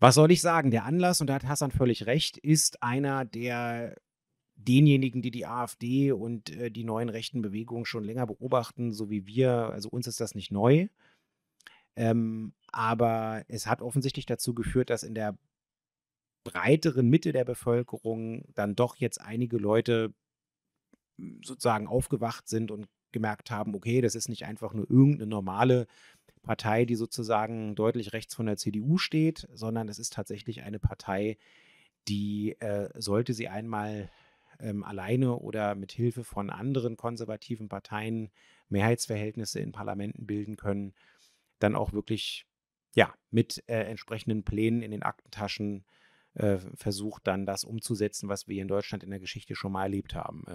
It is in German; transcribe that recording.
Was soll ich sagen? Der Anlass, und da hat Hassan völlig recht, ist einer, der denjenigen, die die AfD und äh, die neuen rechten Bewegungen schon länger beobachten, so wie wir, also uns ist das nicht neu. Ähm, aber es hat offensichtlich dazu geführt, dass in der breiteren Mitte der Bevölkerung dann doch jetzt einige Leute hm, sozusagen aufgewacht sind und gemerkt haben, okay, das ist nicht einfach nur irgendeine normale Partei, die sozusagen deutlich rechts von der CDU steht, sondern es ist tatsächlich eine Partei, die äh, sollte sie einmal ähm, alleine oder mit Hilfe von anderen konservativen Parteien Mehrheitsverhältnisse in Parlamenten bilden können, dann auch wirklich ja mit äh, entsprechenden Plänen in den Aktentaschen äh, versucht, dann das umzusetzen, was wir in Deutschland in der Geschichte schon mal erlebt haben.